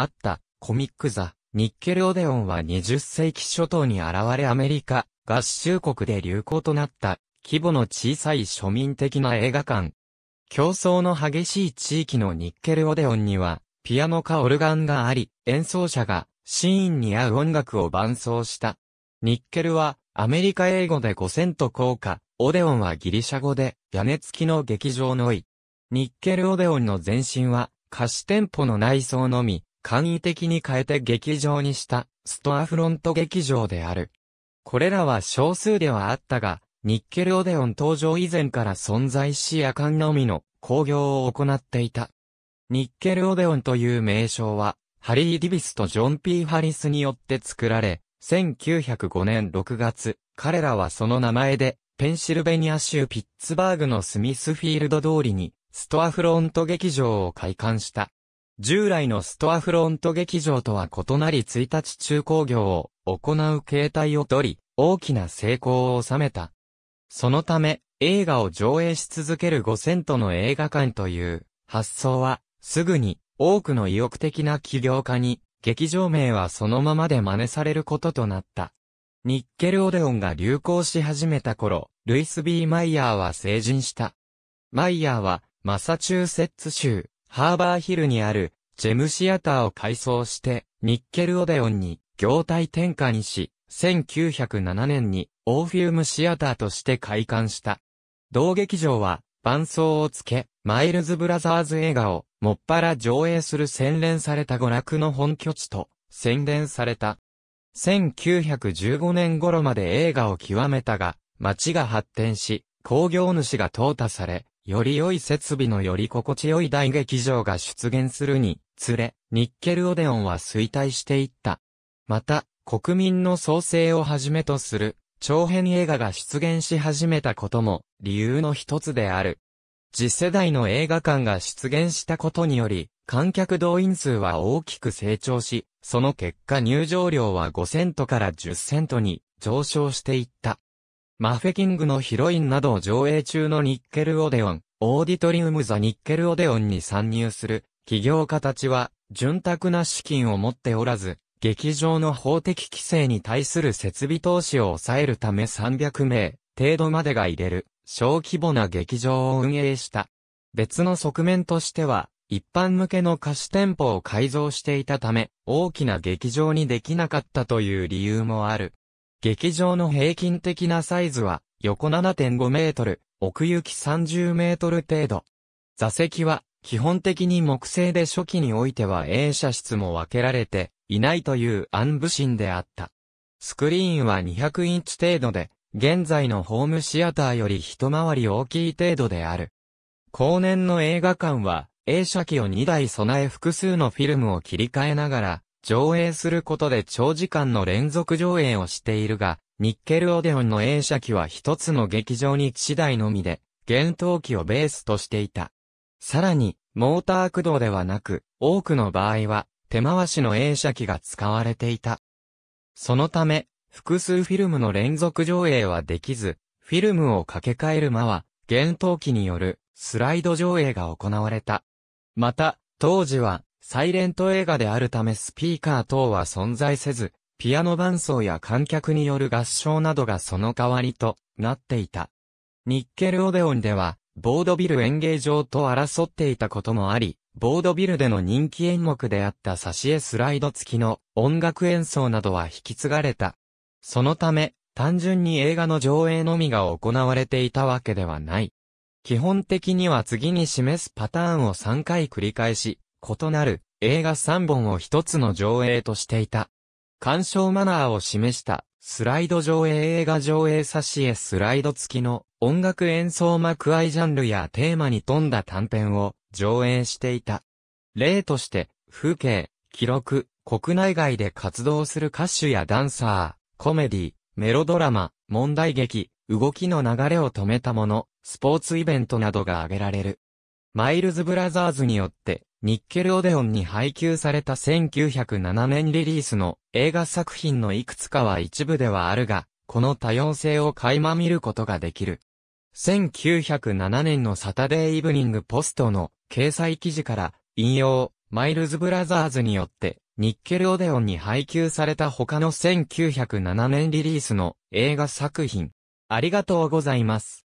あったコミック座、ニッケルオデオンは20世紀初頭に現れアメリカ合衆国で流行となった規模の小さい庶民的な映画館。競争の激しい地域のニッケルオデオンにはピアノかオルガンがあり、演奏者がシーンに合う音楽を伴奏した。ニッケルはアメリカ英語で5 0 0 0と効果、オデオンはギリシャ語で屋根付きの劇場のい。ニッケルオデオンの前身は貸し店舗の内装のみ、簡易的に変えて劇場にしたストアフロント劇場である。これらは少数ではあったが、ニッケルオデオン登場以前から存在し夜間のみの興行を行っていた。ニッケルオデオンという名称は、ハリー・ディビスとジョン・ピー・ハリスによって作られ、1905年6月、彼らはその名前で、ペンシルベニア州ピッツバーグのスミスフィールド通りに、ストアフロント劇場を開館した。従来のストアフロント劇場とは異なり1日中工業を行う形態をとり、大きな成功を収めた。そのため、映画を上映し続ける5000との映画館という発想は、すぐに多くの意欲的な起業家に、劇場名はそのままで真似されることとなった。ニッケルオデオンが流行し始めた頃、ルイス・ B・ マイヤーは成人した。マイヤーは、マサチューセッツ州、ハーバーヒルにある、ジェムシアターを改装して、ニッケルオデオンに業態転換にし、1907年にオーフィウムシアターとして開館した。同劇場は、伴奏をつけ、マイルズブラザーズ映画を、もっぱら上映する洗練された娯楽の本拠地と、宣伝された。1915年頃まで映画を極めたが、街が発展し、工業主が淘汰され、より良い設備のより心地よい大劇場が出現するにつれ、ニッケルオデオンは衰退していった。また、国民の創生をはじめとする、長編映画が出現し始めたことも、理由の一つである。次世代の映画館が出現したことにより、観客動員数は大きく成長し、その結果入場料は5セントから10セントに上昇していった。マフェキングのヒロインなどを上映中のニッケルオデオン、オーディトリウムザニッケルオデオンに参入する企業家たちは、潤沢な資金を持っておらず、劇場の法的規制に対する設備投資を抑えるため300名程度までが入れる小規模な劇場を運営した。別の側面としては、一般向けの貸し店舗を改造していたため、大きな劇場にできなかったという理由もある。劇場の平均的なサイズは、横7.5メートル、奥行き30メートル程度。座席は、基本的に木製で初期においては映写室も分けられていないという暗部心であった。スクリーンは200インチ程度で、現在のホームシアターより一回り大きい程度である。後年の映画館は、映写機を2台備え複数のフィルムを切り替えながら、上映することで長時間の連続上映をしているが、ニッケルオデオンの映写機は一つの劇場に次第のみで、厳冬機をベースとしていた。さらに、モーター駆動ではなく、多くの場合は、手回しの映写機が使われていた。そのため、複数フィルムの連続上映はできず、フィルムを掛け替える間は、厳冬機によるスライド上映が行われた。また、当時は、サイレント映画であるためスピーカー等は存在せず、ピアノ伴奏や観客による合唱などがその代わりとなっていた。ニッケルオデオンでは、ボードビル演芸場と争っていたこともあり、ボードビルでの人気演目であった挿絵スライド付きの音楽演奏などは引き継がれた。そのため、単純に映画の上映のみが行われていたわけではない。基本的には次に示すパターンを3回繰り返し、異なる映画3本を一つの上映としていた。鑑賞マナーを示したスライド上映映画上映挿絵スライド付きの音楽演奏幕愛ジャンルやテーマに富んだ短編を上映していた。例として、風景、記録、国内外で活動する歌手やダンサー、コメディ、メロドラマ、問題劇、動きの流れを止めたもの、スポーツイベントなどが挙げられる。マイルズ・ブラザーズによってニッケルオデオンに配給された1907年リリースの映画作品のいくつかは一部ではあるが、この多様性を垣間見ることができる。1907年のサタデーイブニングポストの掲載記事から引用、マイルズブラザーズによってニッケルオデオンに配給された他の1907年リリースの映画作品。ありがとうございます。